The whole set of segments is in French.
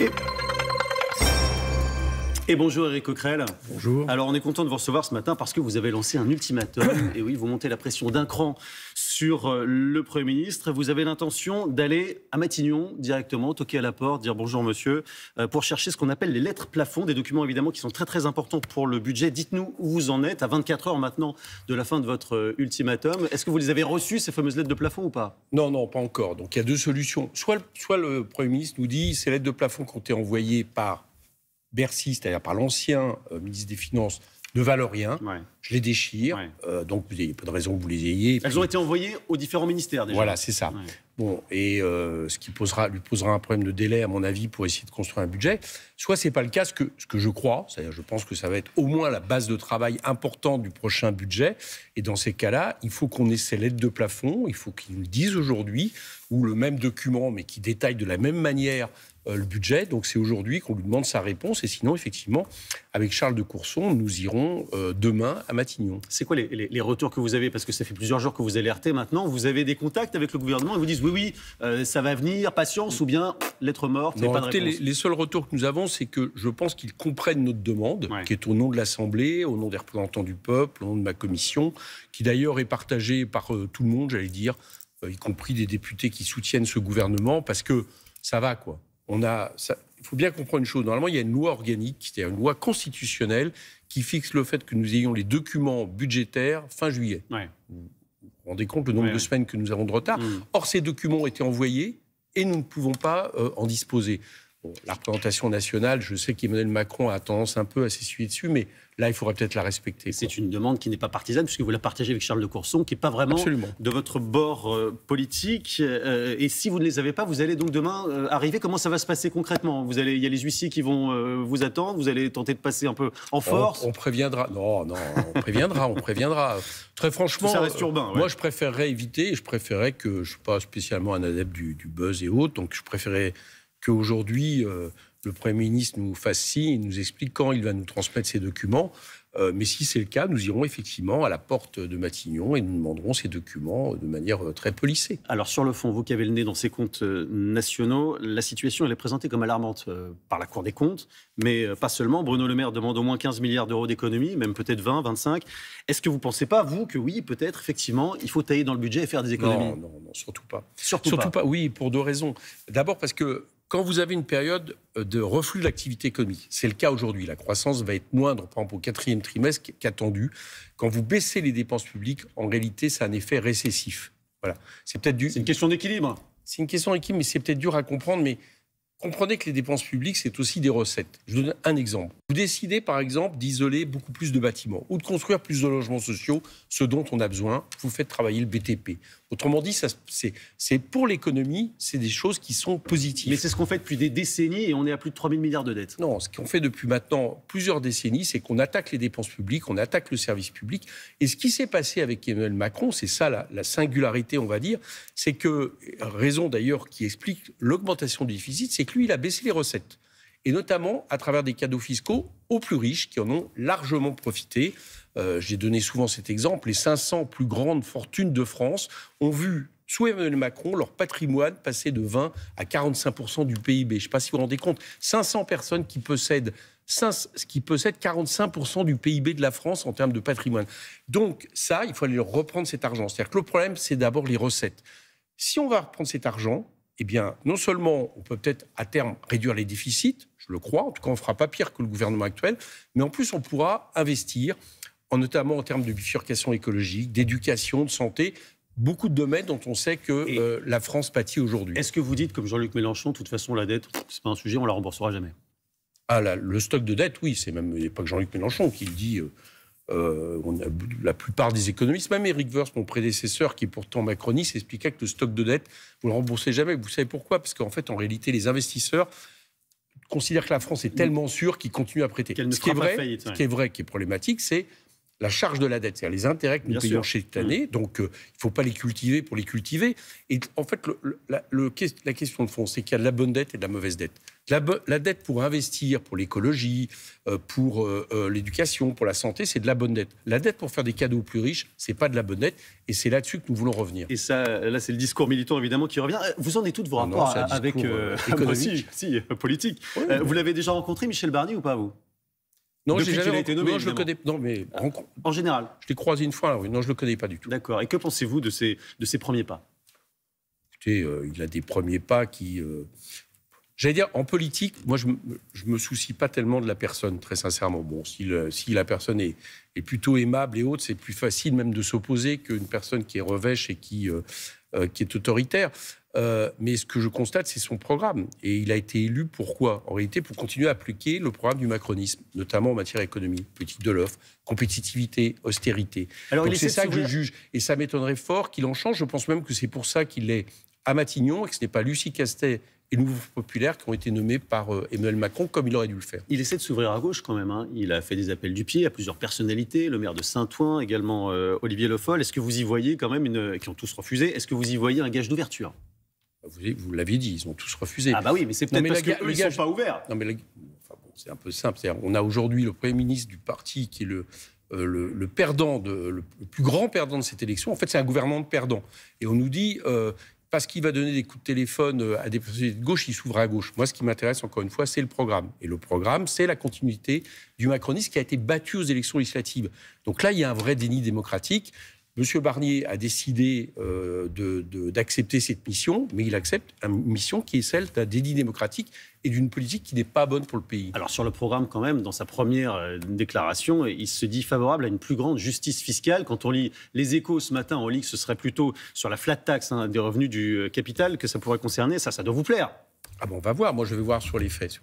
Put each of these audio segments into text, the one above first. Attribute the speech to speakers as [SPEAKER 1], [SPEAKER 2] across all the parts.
[SPEAKER 1] it Et bonjour Eric Coquerel. Bonjour. Alors on est content de vous recevoir ce matin parce que vous avez lancé un ultimatum. et oui, vous montez la pression d'un cran sur euh, le Premier ministre. Vous avez l'intention d'aller à Matignon directement, toquer à la porte, dire bonjour monsieur, euh, pour chercher ce qu'on appelle les lettres plafond, des documents évidemment qui sont très très importants pour le budget. Dites-nous où vous en êtes à 24 heures maintenant de la fin de votre euh, ultimatum. Est-ce que vous les avez reçues, ces fameuses lettres de plafond ou pas
[SPEAKER 2] Non, non, pas encore. Donc il y a deux solutions. Soit, soit le Premier ministre nous dit ces lettres de plafond qui ont été envoyées par Bercy, c'est-à-dire par l'ancien euh, ministre des Finances, ne valent rien je les déchire. Euh, donc, il n'y a pas de raison que vous les ayez. Elles ont
[SPEAKER 1] été envoyées aux différents ministères déjà. Voilà,
[SPEAKER 2] c'est ça. Bon, et euh, ce qui posera, lui posera un problème de délai, à mon avis, pour essayer de construire un budget. Soit c'est pas le cas, ce que, ce que je crois, c'est-à-dire je pense que ça va être au moins la base de travail importante du prochain budget. Et dans ces cas-là, il faut qu'on ait ces lettres de plafond, il faut qu'ils nous disent aujourd'hui, ou le même document, mais qui détaille de la même manière euh, le budget. Donc c'est aujourd'hui qu'on lui demande sa réponse. Et sinon, effectivement, avec Charles de Courson, nous irons
[SPEAKER 1] demain Matignon. C'est quoi les, retours que vous avez Parce que ça fait plusieurs jours que vous alertez maintenant. Vous avez des contacts avec le gouvernement et vous disent oui, oui, euh, ça va venir, patience, ou bien lettre morte. pas les,
[SPEAKER 2] seuls retours que nous avons, c'est que je pense qu'ils comprennent notre demande, qui est au nom de l'Assemblée, au nom des représentants du peuple, au nom de ma commission, qui d'ailleurs est partagée par euh, tout le monde, j'allais dire, euh, y compris des députés qui soutiennent ce gouvernement, parce que ça va, quoi. On a, ça, il faut bien comprendre une chose. Normalement, il y a une loi organique, c'est-à-dire une loi constitutionnelle, qui fixe le fait que nous ayons les documents budgétaires fin juillet. Vous vous rendez compte le nombre de semaines que nous avons de retard mmh. Or, ces documents ont été envoyés et nous ne pouvons pas euh, en disposer la représentation nationale, je sais qu'Emmanuel Macron a tendance un peu à s'essuyer dessus, mais là, il faudrait peut-être la
[SPEAKER 1] respecter. C'est une demande qui n'est pas partisane, puisque vous la partagez avec Charles de Courson, qui n'est pas vraiment de votre bord euh, politique. Euh, et si vous ne les avez pas, vous allez donc demain euh, arriver. Comment ça va se passer concrètement Vous allez, Il y a les huissiers qui vont vous attendre, vous allez tenter de passer un peu en force.
[SPEAKER 2] On, préviendra.
[SPEAKER 1] Non, non, on préviendra,
[SPEAKER 2] on préviendra.
[SPEAKER 1] Très franchement, moi, je
[SPEAKER 2] préférerais éviter, je préférerais que je ne suis pas spécialement un adepte du, du buzz et autres, donc je préférerais qu'aujourd'hui, euh, le Premier ministre nous fasse signe nous explique quand il va nous transmettre ces documents. Euh, mais si
[SPEAKER 1] c'est le cas, nous irons effectivement à la porte de Matignon et nous demanderons ces documents euh, de manière très polissée. Alors sur le fond, vous qui avez le nez dans ces comptes nationaux, la situation elle est présentée comme alarmante par la Cour des comptes, mais pas seulement. Bruno Le Maire demande au moins 15 milliards d'euros d'économies, même peut-être 20, 25. Est-ce que vous ne pensez pas, vous, que oui, peut-être, effectivement, il faut tailler dans le budget et faire des économies Non,
[SPEAKER 2] non, non, surtout pas.
[SPEAKER 1] Surtout, pas. Oui, pour deux raisons. D'abord parce que quand vous avez une période
[SPEAKER 2] euh, de reflux de l'activité économique, c'est le cas aujourd'hui, la croissance va être moindre, par exemple au quatrième trimestre qu'attendu, quand vous baissez les dépenses publiques, en réalité, ça a un effet récessif. Voilà. C'est peut-être du... C'est une question d'équilibre. C'est une question d'équilibre, mais c'est peut-être dur à comprendre, mais comprenez que les dépenses publiques, c'est aussi des recettes. Je donne un exemple. Vous décidez, par exemple, d'isoler beaucoup plus de bâtiments ou de construire plus de logements sociaux, ce dont on a besoin. Vous faites travailler le BTP. Autrement dit, c'est pour l'économie, c'est des choses qui sont positives. Mais c'est ce qu'on fait depuis des décennies et on est à plus de 3 000 milliards de dettes. Non, ce qu'on fait depuis maintenant plusieurs décennies, c'est qu'on attaque les dépenses publiques, on attaque le service public. Et ce qui s'est passé avec Emmanuel Macron, c'est ça la, singularité, on va dire, c'est que, raison d'ailleurs qui explique l'augmentation du déficit, c'est que lui, il a baissé les recettes et notamment à travers des cadeaux fiscaux aux plus riches qui en ont largement profité. Euh, j'ai donné souvent cet exemple, les 500 plus grandes fortunes de France ont vu sous Emmanuel Macron, leur patrimoine passer de 20 à 45 du PIB. Je ne sais pas si vous vous rendez compte, 500 personnes qui possèdent, qui 45 du PIB de la France en termes de patrimoine. Donc ça, il faut aller reprendre cet argent. C'est-à-dire que le problème, c'est d'abord les recettes. Si on va reprendre cet argent, eh bien, non seulement on peut peut-être à terme réduire les déficits, je le crois, en tout cas on ne fera pas pire que le gouvernement actuel, mais en plus on pourra investir, notamment en termes de bifurcation écologique, d'éducation, de santé, beaucoup de domaines dont on sait que euh, la France pâtit aujourd'hui.
[SPEAKER 1] Est-ce que vous dites, comme Jean-Luc Mélenchon, de toute façon la dette, c'est pas un sujet, on la
[SPEAKER 2] remboursera jamais ah, le stock de dette, oui, c'est même pas que Jean-Luc Mélenchon qui dit euh, euh, la plupart des économistes, même Eric Verse, mon prédécesseur, qui est pourtant macroniste, expliquait que le stock de dette, vous ne le remboursez jamais. Vous savez pourquoi Parce qu'en fait, en réalité, les investisseurs considèrent que la France est tellement sûre qu'ils continuent à prêter. Ce qui, est vrai, ce qui est vrai, qui est problématique, c'est la charge de la dette, c'est-à-dire les intérêts que nous payons chaque mmh. année. Donc, euh, il ne faut pas les cultiver pour les cultiver. Et en fait, la, question de fond, c'est qu'il y a de la bonne dette et de la mauvaise dette. La, dette pour investir, pour l'écologie, euh, pour euh, l'éducation, pour la santé, c'est de la bonne dette. La dette pour faire des cadeaux aux plus riches, ce n'est pas de la bonne dette. Et c'est là-dessus que nous voulons revenir.
[SPEAKER 1] Et ça, là, c'est le discours militant évidemment qui revient. Vous en êtes tous de vos rapports avec si, politique. vous l'avez déjà rencontré, Michel Barnier, ou pas vous non, jamais... non je connais. Non, mais ah, en général. Je l'ai croisé une fois. Alors, non, je le connais pas du tout. D'accord. Et que pensez-vous de ses de premiers pas
[SPEAKER 2] Écoutez, euh, il a des premiers pas qui. Euh, j'allais dire, en politique, moi, je ne me soucie pas tellement de la personne, très sincèrement. Bon, si, la personne est, est, plutôt aimable et haute, c'est plus facile même de s'opposer qu'une personne qui est revêche et qui, euh, qui est autoritaire. Euh, mais ce que je constate, c'est son programme. Et il a été élu pourquoi En réalité, pour continuer à appliquer le programme du macronisme, notamment en matière économique, politique de l'offre, compétitivité, austérité. Alors, c'est ça que je juge. Et ça m'étonnerait fort qu'il en change. Je pense même que c'est pour ça qu'il est à Matignon et que ce n'est pas Lucie Castet et le Nouveau Populaire qui ont été nommés par euh,
[SPEAKER 1] Emmanuel Macron comme il aurait dû le faire. Il essaie de s'ouvrir à gauche quand même. Hein. Il a fait des appels du pied à plusieurs personnalités, le maire de Saint-Ouen, également euh, Olivier Le Foll. Est-ce que vous y voyez quand même une. qui ont tous refusé. Est-ce que vous y voyez un gage d'ouverture vous, l'avez dit, ils ont tous refusé. Ah bah oui, mais c'est peut-être parce ne sont pas ouverts.
[SPEAKER 2] Non mais c'est un peu simple. On a aujourd'hui le Premier ministre du parti qui est le, euh, perdant, le, plus grand perdant de cette élection. En fait, c'est un gouvernement de perdants. Et on nous dit... Euh, parce qu'il va donner des coups de téléphone euh, à des personnes de gauche, il s'ouvre à gauche. Moi, ce qui m'intéresse, encore une fois, c'est le programme. Et le programme, c'est la continuité du macronisme qui a été battu aux élections législatives. Donc là, il y a un vrai déni démocratique. Monsieur Barnier a décidé euh,
[SPEAKER 1] d'accepter cette mission, mais il accepte une mission qui est celle d'un délit démocratique et d'une politique qui n'est pas bonne pour le pays. Alors sur le programme quand même, dans sa première euh, déclaration, il se dit favorable à une plus grande justice fiscale. Quand on lit les échos ce matin, on lit que ce serait plutôt sur la flat tax hein, des revenus du euh, capital que ça pourrait concerner. Ça, ça doit vous plaire. Ah bon, on va voir. Moi, je vais voir sur les faits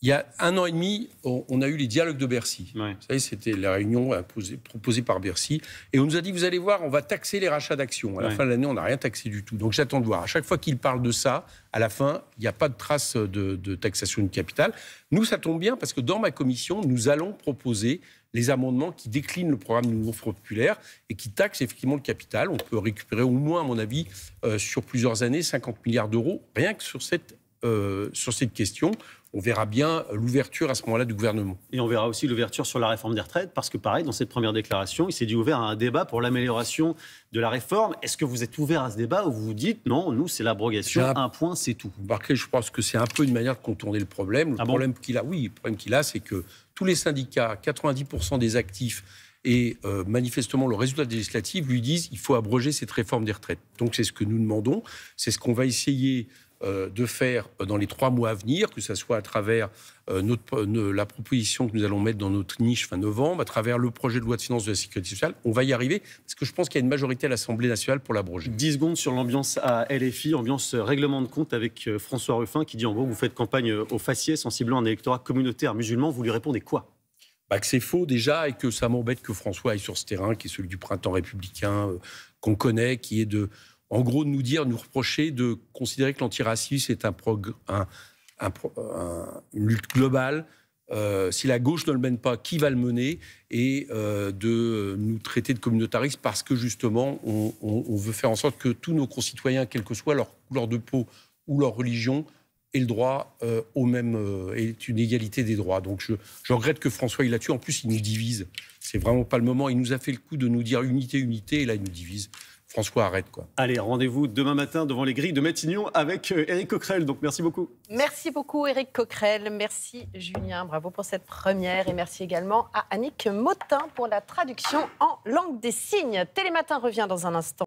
[SPEAKER 2] il y a un an et demi, on, a eu les dialogues de Bercy. Vous savez, c'était la réunion euh, proposée par Bercy. Et on nous a dit, vous allez voir, on va taxer les rachats d'actions. À la fin de l'année, on n'a rien taxé du tout. Donc j'attends de voir. À chaque fois qu'il parle de ça, à la fin, il n'y a pas de trace de, taxation du capital. Nous, ça tombe bien parce que dans ma commission, nous allons proposer les amendements qui déclinent le programme Nouveau Front Populaire et qui taxent effectivement le capital. On peut récupérer au moins, à mon avis, euh, sur plusieurs années, 50 milliards d'euros, rien que sur cette euh, sur cette
[SPEAKER 1] question. On verra bien l'ouverture à ce moment-là du gouvernement. Et on verra aussi l'ouverture sur la réforme des retraites, parce que pareil, dans cette première déclaration, il s'est dit ouvert à un débat pour l'amélioration de la réforme. Est-ce que vous êtes ouvert à ce débat ou vous dites non, nous c'est l'abrogation, un... point, c'est tout Barclay, je pense que c'est un peu une manière
[SPEAKER 2] de contourner le problème. Le ah problème qu'il a, oui, problème qu'il a, c'est que tous les syndicats, 90% des actifs et euh, manifestement le résultat législatif, lui disent il faut abroger cette réforme des retraites. Donc c'est ce que nous demandons, c'est ce qu'on va essayer euh, de faire dans les trois mois à venir, que ce soit à travers euh, notre, la proposition que nous allons mettre dans notre niche fin novembre, à travers le projet de loi de finances de la Sécurité sociale. On va y arriver, parce que je pense qu'il y a une majorité à l'Assemblée nationale pour l'abroger.
[SPEAKER 1] 10 secondes sur l'ambiance à LFI, ambiance euh, règlement de compte avec François Ruffin, qui dit en gros, vous faites campagne au faciès en ciblant un électorat communautaire musulman, vous lui répondez quoi bah que c'est faux déjà et
[SPEAKER 2] que ça m'embête que François aille sur ce terrain qui est celui du printemps républicain qu'on connaît, qui est de en gros, de nous dire, nous reprocher de considérer que l'antiracisme est un, une lutte globale. Euh, si la gauche ne le mène pas, qui va le mener Et euh, de nous traiter de communautaristes parce que justement, on, veut faire en sorte que tous nos concitoyens, quelle que soit leur couleur de peau ou leur religion, aient le droit euh, au même. une égalité des droits. Donc je, regrette que François, il l'a tué. en plus, il nous divise. C'est vraiment pas le moment. Il nous a fait le coup de nous dire unité, unité, et là, il nous divise. François arrête quoi.
[SPEAKER 1] Allez, rendez-vous demain matin devant les grilles de Matignon avec Eric euh, Coquerel. Donc merci beaucoup. Merci beaucoup Eric Coquerel, merci Julien, bravo pour cette première et merci également à Annick Motin pour la traduction en langue des signes. Télématin revient dans un instant.